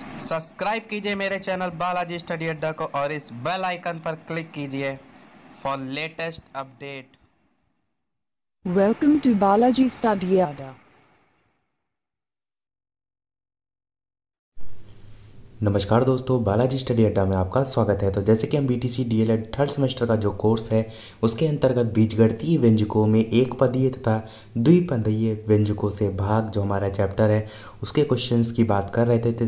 subscribe कीजिए मेरे channel Balaji study अड्डा को और इस बेल आइकन पर क्लिक कीजिए for latest update welcome to Balaji study Adda नमस्कार दोस्तों बालाजी स्टडी अड्डा में आपका स्वागत है तो जैसे कि हम B T C D L Ed third semester का जो कोर्स है उसके अंतर्गत बीजगणतीय व्यंजकों में एक पदीय तथा द्विपदीय व्यंजकों से भाग जो हमारा चैप्टर है उसके क्वेश्चंस की बात कर रहे थे तो,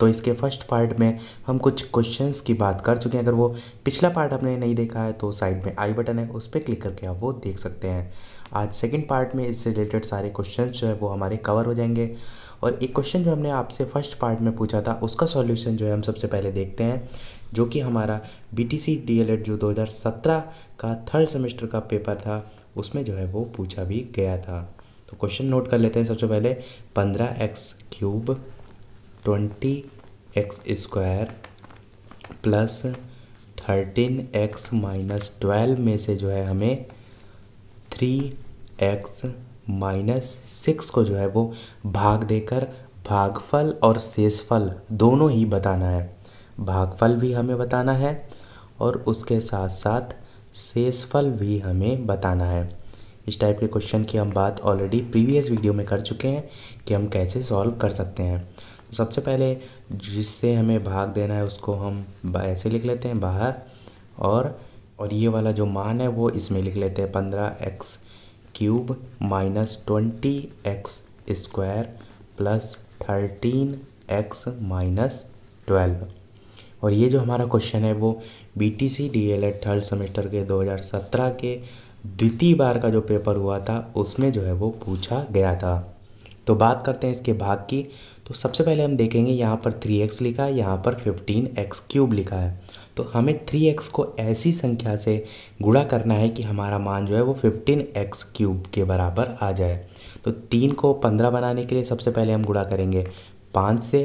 तो इसके फर्स्ट पार्ट में हम कुछ क्वेश्चंस की बात कर चुके हैं अगर वो पिछला पार्ट आपने नहीं देखा है तो साइड में आई बटन है उस पर क्लिक करके आप वो देख सकते हैं आज सेकेंड पार्ट में इससे रिलेटेड सारे क्वेश्चन जो है वो हमारे कवर हो जाएंगे और एक क्वेश्चन जो हमने आपसे फर्स्ट पार्ट में पूछा था उसका सॉल्यूशन जो है हम सबसे पहले देखते हैं जो कि हमारा B T C D L Ed जो दो हज़ार सत्रह का थर्ड सेमेस्टर का पेपर था उसमें जो है वो पूछा भी गया था तो क्वेश्चन नोट कर लेते हैं सबसे पहले पंद्रह X cube twenty X square plus thirteen X minus twelve में से जो है हमें थ्री एक्स माइनस सिक्स को जो है वो भाग देकर भागफल और शेषफल दोनों ही बताना है भागफल भी हमें बताना है और उसके साथ साथ शेषफल भी हमें बताना है इस टाइप के क्वेश्चन की हम बात ऑलरेडी प्रीवियस वीडियो में कर चुके हैं कि हम कैसे सॉल्व कर सकते हैं तो सबसे पहले जिससे हमें भाग देना है उसको हम ऐसे लिख लेते हैं बाहर और और ये वाला जो मान है वो इसमें लिख लेते हैं पंद्रह X cube minus twenty X square plus thirteen X minus twelve और ये जो हमारा क्वेश्चन है वो B T C D L Ed third semester के 2017 के द्वितीय बार का जो पेपर हुआ था उसमें जो है वो पूछा गया था तो बात करते हैं इसके भाग की तो सबसे पहले हम देखेंगे यहाँ पर थ्री एक्स लिखा है यहाँ पर फिफ्टीन एक्स क्यूब लिखा है तो हमें थ्री एक्स को ऐसी संख्या से गुणा करना है कि हमारा मान जो है वो फिफ्टीन एक्स क्यूब के बराबर आ जाए तो तीन को पंद्रह बनाने के लिए सबसे पहले हम गुणा करेंगे पाँच से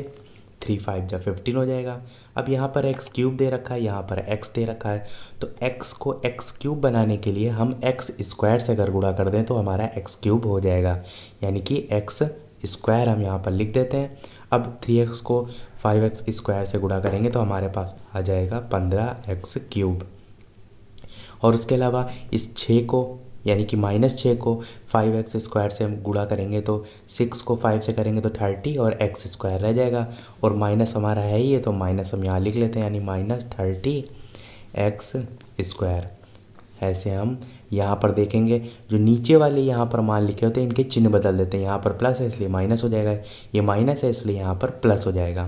थ्री फाइव जब फिफ्टीन हो जाएगा अब यहाँ पर एक्स क्यूब दे रखा है यहाँ पर एक्स दे रखा है तो एक्स को एक्स क्यूब बनाने के लिए हम एक्स स्क्वायर से अगर गुणा कर दें तो हमारा एक्स क्यूब हो जाएगा यानी कि एक्स स्क्वायर हम यहाँ पर लिख देते हैं अब थ्री एक्स को फाइव एक्स स्क्वायर से गुड़ा करेंगे तो हमारे पास आ जाएगा पंद्रह एक्स क्यूब और उसके अलावा इस छः को यानी कि माइनस छः को फाइव एक्स स्क्वायर से हम गुड़ा करेंगे तो सिक्स को फाइव से करेंगे तो थर्टी और एक्स स्क्वायर रह जाएगा और माइनस हमारा है ही है तो माइनस हम यहाँ लिख लेते हैं यानी माइनस थर्टी एक्स स्क्वायर ऐसे हम यहाँ पर देखेंगे जो नीचे वाले यहाँ पर मान लिखे होते हैं इनके चिन्ह बदल देते हैं यहाँ पर प्लस है इसलिए माइनस हो जाएगा ये माइनस है इसलिए यहाँ पर प्लस हो जाएगा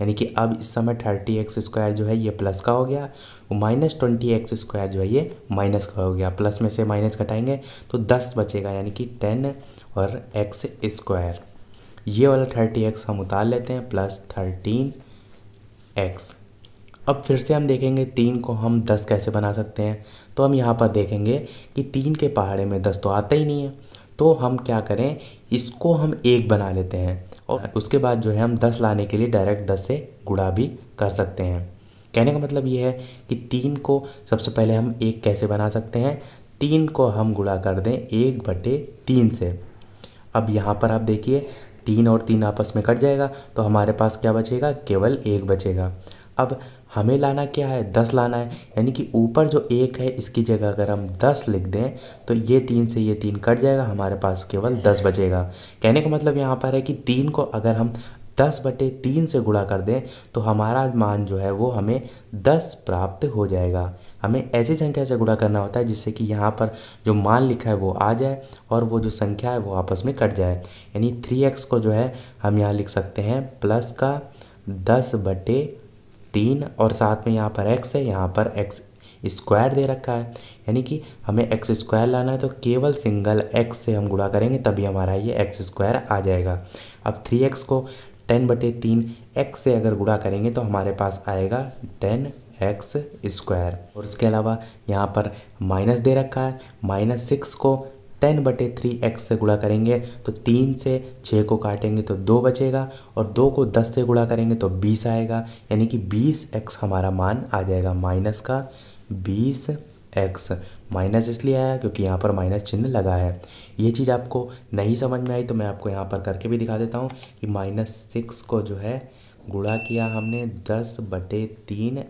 यानी कि अब इस समय थर्टी एक्स स्क्वायर जो है ये प्लस का हो गया माइनस ट्वेंटी एक्स स्क्वायर जो है ये माइनस का हो गया प्लस में से माइनस कटाएंगे तो दस बचेगा यानी कि टेन और एक्स स्क्वायर ये वाला थर्टी एक्स हम उतार लेते हैं प्लस थर्टीन एक्स अब फिर से हम देखेंगे तीन को हम दस कैसे बना सकते हैं तो हम यहाँ पर देखेंगे कि तीन के पहाड़े में दस तो आता ही नहीं है तो हम क्या करें इसको हम एक बना लेते हैं और उसके बाद जो है हम दस लाने के लिए डायरेक्ट दस से गुड़ा भी कर सकते हैं कहने का मतलब ये है कि तीन को सबसे पहले हम एक कैसे बना सकते हैं तीन को हम गुड़ा कर दें एक बटे तीन से अब यहाँ पर आप देखिए तीन और तीन आपस में कट जाएगा तो हमारे पास क्या बचेगा केवल एक बचेगा अब हमें लाना क्या है दस लाना है यानी कि ऊपर जो एक है इसकी जगह अगर हम दस लिख दें तो ये तीन से ये तीन कट जाएगा हमारे पास केवल दस बचेगा कहने का मतलब यहाँ पर है कि तीन को अगर हम दस बटे तीन से गुणा कर दें तो हमारा मान जो है वो हमें दस प्राप्त हो जाएगा हमें ऐसी संख्या से गुणा करना होता है जिससे कि यहाँ पर जो मान लिखा है वो आ जाए और वो जो संख्या है वो आपस में कट जाए यानी थ्री एक्स को जो है हम यहाँ लिख सकते हैं प्लस का दस बटे तीन और साथ में यहाँ पर एक्स है यहाँ पर एक्स स्क्वायर दे रखा है यानी कि हमें एक्स स्क्वायर लाना है तो केवल सिंगल एक्स से हम गुणा करेंगे तभी हमारा ये एक्स स्क्वायर आ जाएगा अब थ्री एक्स को टेन बटे तीन एक्स से अगर गुणा करेंगे तो हमारे पास आएगा टेन एक्स स्क्वायर और उसके अलावा यहाँ पर माइनस दे रखा है माइनस सिक्स को टेन बटे थ्री एक्स से गुणा करेंगे तो तीन से छः को काटेंगे तो दो बचेगा और दो को दस से गुणा करेंगे तो बीस आएगा यानी कि बीस एक्स हमारा मान आ जाएगा माइनस का बीस एक्स माइनस इसलिए आया क्योंकि यहाँ पर माइनस चिन्ह लगा है ये चीज़ आपको नहीं समझ में आई तो मैं आपको यहाँ पर करके भी दिखा देता हूँ कि माइनस सिक्स को जो है गुणा किया हमने दस बटे तीन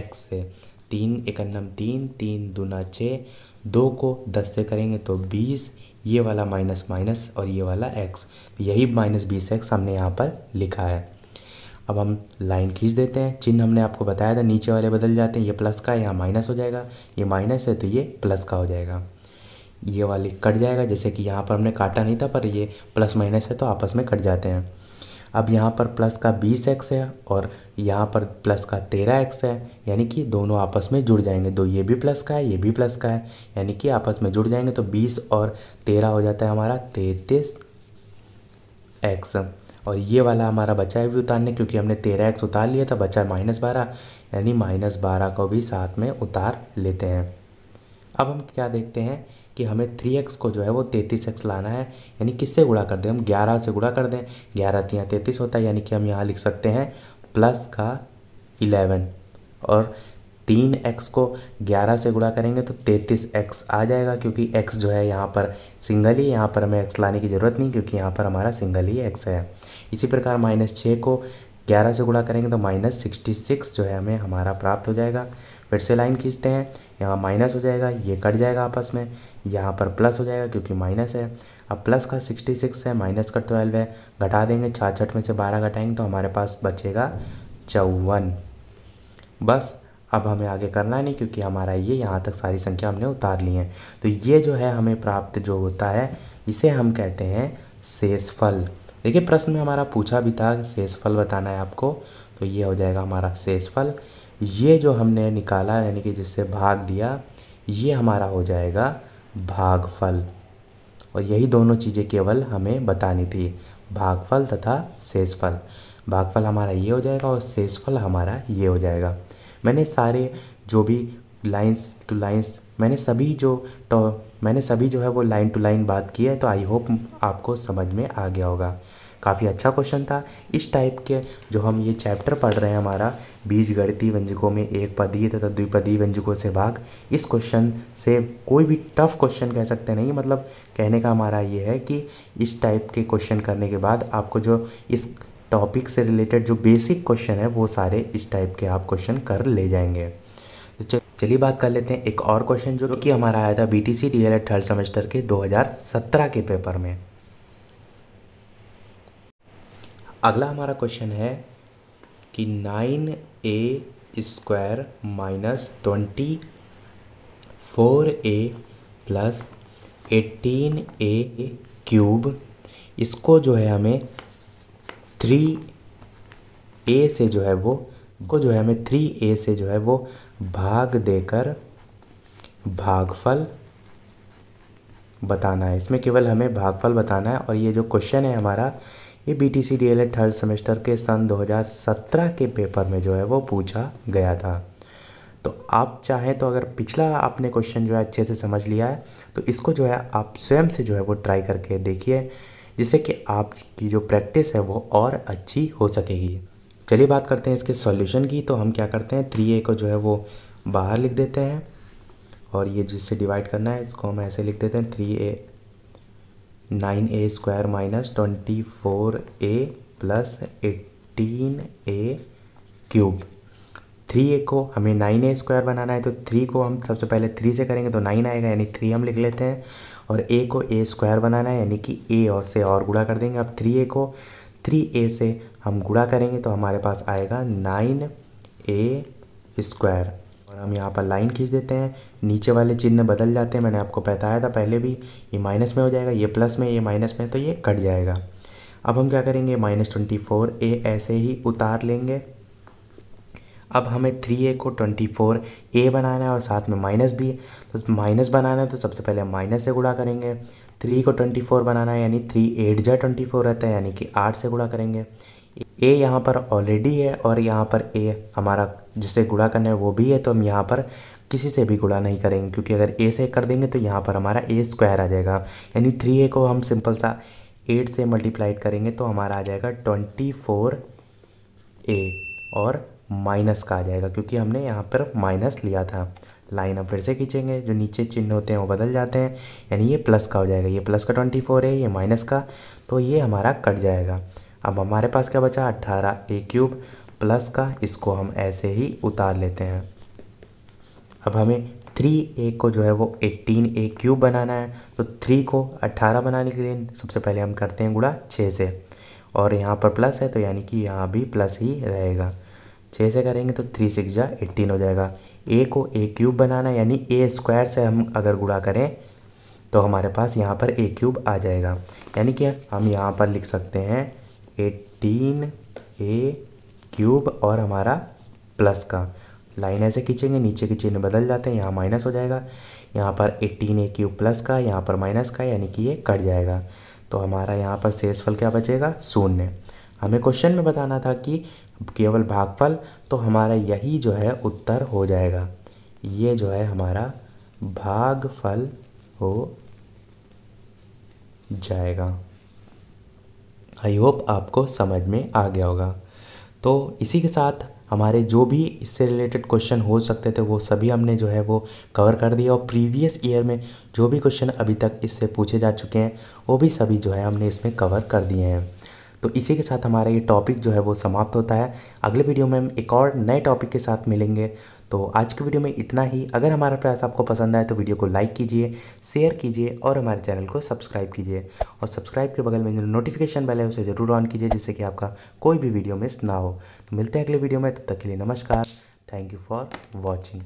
एक्स से तीन इकन्नम तीन तीन दूना छः दो को दस से करेंगे तो बीस ये वाला माइनस माइनस और ये वाला एक्स यही माइनस बीस एक्स हमने यहाँ पर लिखा है अब हम लाइन खींच देते हैं चिन्ह हमने आपको बताया था नीचे वाले बदल जाते हैं ये प्लस का यहाँ माइनस हो जाएगा ये माइनस है तो ये प्लस का हो जाएगा ये वाली कट जाएगा जैसे कि यहाँ पर हमने काटा नहीं था पर ये प्लस माइनस है तो आपस में कट जाते हैं अब यहाँ पर प्लस का बीस एक्स है और यहाँ पर प्लस का तेरह एक्स है यानी कि दोनों आपस में जुड़ जाएंगे दो ये भी प्लस का है ये भी प्लस का है यानी कि आपस में जुड़ जाएंगे तो बीस और तेरह हो जाता है हमारा तैतीस एक्स और ये वाला हमारा बचा है भी उतारने क्योंकि हमने तेरह एक्स उतार लिया था बचा माइनस बारह यानी माइनस बारह को भी साथ में उतार लेते हैं अब हम क्या देखते हैं कि हमें थ्री एक्स को जो है वो तैंतीस एक्स लाना है यानी किससे गुड़ा कर दें हम ग्यारह से गुड़ा कर दें ग्यारह तीन तैंतीस होता है यानी कि हम यहाँ लिख सकते हैं प्लस का इलेवन और तीन एक्स को ग्यारह से गुड़ा करेंगे तो तैंतीस एक्स आ जाएगा क्योंकि एक्स जो है यहाँ पर सिंगल ही यहाँ पर हमें एक्स लाने की ज़रूरत नहीं क्योंकि यहाँ पर हमारा सिंगल ही एक्स है इसी प्रकार माइनस छः को ग्यारह से गुड़ा करेंगे तो माइनस सिक्सटी सिक्स जो है हमें हमारा प्राप्त हो जाएगा फिर से लाइन खींचते हैं यहाँ माइनस हो जाएगा ये कट जाएगा आपस में यहाँ पर प्लस हो जाएगा क्योंकि माइनस है अब प्लस का सिक्सटी सिक्स है माइनस का ट्वेल्व है घटा देंगे छाछठ में से बारह घटाएंगे तो हमारे पास बचेगा चौवन बस अब हमें आगे करना नहीं क्योंकि हमारा ये यहाँ तक सारी संख्या हमने उतार ली है तो ये जो है हमें प्राप्त जो होता है इसे हम कहते हैं शेषफल देखिए प्रश्न में हमारा पूछा भी था शेषफल बताना है आपको तो ये हो जाएगा हमारा शेषफल ये जो हमने निकाला यानी कि जिससे भाग दिया ये हमारा हो जाएगा भागफल और यही दोनों चीज़ें केवल हमें बतानी थी भागफल तथा शेषफल भागफल हमारा ये हो जाएगा और शेषफल हमारा ये हो जाएगा मैंने सारे जो भी लाइंस टू लाइंस मैंने सभी जो तो मैंने सभी जो है वो लाइन टू लाइन बात की है तो आई होप आपको समझ में आ गया होगा काफ़ी अच्छा क्वेश्चन था इस टाइप के जो हम ये चैप्टर पढ़ रहे हैं हमारा बीज गणितीय व्यंजकों में एक पदीय तथा द्विपदीय व्यंजकों से भाग इस क्वेश्चन से कोई भी टफ क्वेश्चन कह सकते नहीं मतलब कहने का हमारा ये है कि इस टाइप के क्वेश्चन करने के बाद आपको जो इस टॉपिक से रिलेटेड जो बेसिक क्वेश्चन है वो सारे इस टाइप के आप क्वेश्चन कर ले जाएंगे तो चलिए बात कर लेते हैं एक और क्वेश्चन जो कि हमारा आया था B T C D L Ed third semester के 2017 के पेपर में अगला हमारा क्वेश्चन है कि nine A square minus twenty four A plus eighteen A cube इसको जो है हमें थ्री ए से जो है वो को जो है हमें थ्री ए से जो है वो भाग देकर भागफल बताना है इसमें केवल हमें भागफल बताना है और ये जो क्वेश्चन है हमारा ये B T C D L third semester के सन 2017 के पेपर में जो है वो पूछा गया था तो आप चाहें तो अगर पिछला आपने क्वेश्चन जो है अच्छे से समझ लिया है तो इसको जो है आप स्वयं से जो है वो ट्राई करके देखिए जिससे कि आपकी जो प्रैक्टिस है वो और अच्छी हो सकेगी चलिए बात करते हैं इसके सॉल्यूशन की तो हम क्या करते हैं थ्री ए को जो है वो बाहर लिख देते हैं और ये जिससे डिवाइड करना है इसको हम ऐसे लिख देते हैं three A nine A square minus twenty four A plus eighteen A cube three A को हमें नाइन ए स्क्वायर बनाना है तो थ्री को हम सबसे पहले थ्री से करेंगे तो नाइन आएगा यानी थ्री हम लिख लेते हैं और ए को ए स्क्वायर बनाना है यानी कि ए और से और गुड़ा कर देंगे अब थ्री ए को थ्री ए से हम गुड़ा करेंगे तो हमारे पास आएगा नाइन ए स्क्वायर हम यहाँ पर लाइन खींच देते हैं नीचे वाले चिन्ह बदल जाते हैं मैंने आपको बताया था पहले भी ये माइनस में हो जाएगा ये प्लस में ये माइनस में तो ये कट जाएगा अब हम क्या करेंगे माइनस ट्वेंटी फोर ए ऐसे ही उतार लेंगे अब हमें थ्री ए को ट्वेंटी फोर ए बनाना है और साथ में माइनस भी तो माइनस बनाना है तो सबसे पहले हम माइनस से गुड़ा करेंगे थ्री को ट्वेंटी फोर बनाना है यानी थ्री एट जा ट्वेंटी फोर रहता है यानी कि आठ से गुड़ा करेंगे ए यहाँ पर ऑलरेडी है और यहाँ पर ए हमारा जिसे गुड़ा करना है वो भी है तो हम यहाँ पर किसी से भी गुड़ा नहीं करेंगे क्योंकि अगर ए से कर देंगे तो यहाँ पर हमारा ए स्क्वायर आ जाएगा यानी थ्री ए को हम सिंपल सा एट से मल्टीप्लाइड करेंगे तो हमारा आ जाएगा ट्वेंटी फोर ए और माइनस का आ जाएगा क्योंकि हमने यहाँ पर माइनस लिया था लाइन हम फिर से खींचेंगे जो नीचे चिन्ह होते हैं वो बदल जाते हैं यानी ये प्लस का हो जाएगा ये प्लस का ट्वेंटी फोर है ये माइनस का तो ये हमारा कट जाएगा अब हमारे पास क्या बचा अट्ठारह ए क्यूब प्लस का इसको हम ऐसे ही उतार लेते हैं अब हमें थ्री ए को जो है वो एट्टीन ए क्यूब बनाना है तो थ्री को अट्ठारह बनाने के लिए सबसे पहले हम करते हैं गुड़ा छः से और यहाँ पर प्लस है तो यानी कि यहाँ भी प्लस ही रहेगा छः से करेंगे तो थ्री सिक्स जा एट्टीन हो जाएगा ए को ए क्यूब बनाना यानी ए स्क्वायर से हम अगर गुड़ा करें तो हमारे पास यहाँ पर ए क्यूब आ जाएगा यानी कि हम यहाँ पर लिख सकते हैं एटीन ए क्यूब और हमारा प्लस का लाइन ऐसे खींचेंगे नीचे के चिन्ह बदल जाते हैं यहाँ माइनस हो जाएगा यहाँ पर एट्टीन ए क्यूब प्लस का यहाँ पर माइनस का यानी कि ये कट जाएगा तो हमारा यहाँ पर शेषफल क्या बचेगा शून्य हमें क्वेश्चन में बताना था कि केवल भागफल तो हमारा यही जो है उत्तर हो जाएगा ये जो है हमारा भागफल हो जाएगा आई होप आपको समझ में आ गया होगा तो इसी के साथ हमारे जो भी इससे रिलेटेड क्वेश्चन हो सकते थे वो सभी हमने जो है वो कवर कर दिया और प्रीवियस ईयर में जो भी क्वेश्चन अभी तक इससे पूछे जा चुके हैं वो भी सभी जो है हमने इसमें कवर कर दिए हैं तो इसी के साथ हमारा ये टॉपिक जो है वो समाप्त होता है अगले वीडियो में हम एक और नए टॉपिक के साथ मिलेंगे तो आज के वीडियो में इतना ही अगर हमारा प्रयास आपको पसंद आए तो वीडियो को लाइक कीजिए शेयर कीजिए और हमारे चैनल को सब्सक्राइब कीजिए और सब्सक्राइब के बगल में जो नोटिफिकेशन बेल है उसे ज़रूर ऑन कीजिए जिससे कि आपका कोई भी वीडियो मिस ना हो तो मिलते हैं अगले वीडियो में तब तक के लिए नमस्कार थैंक यू फॉर वॉचिंग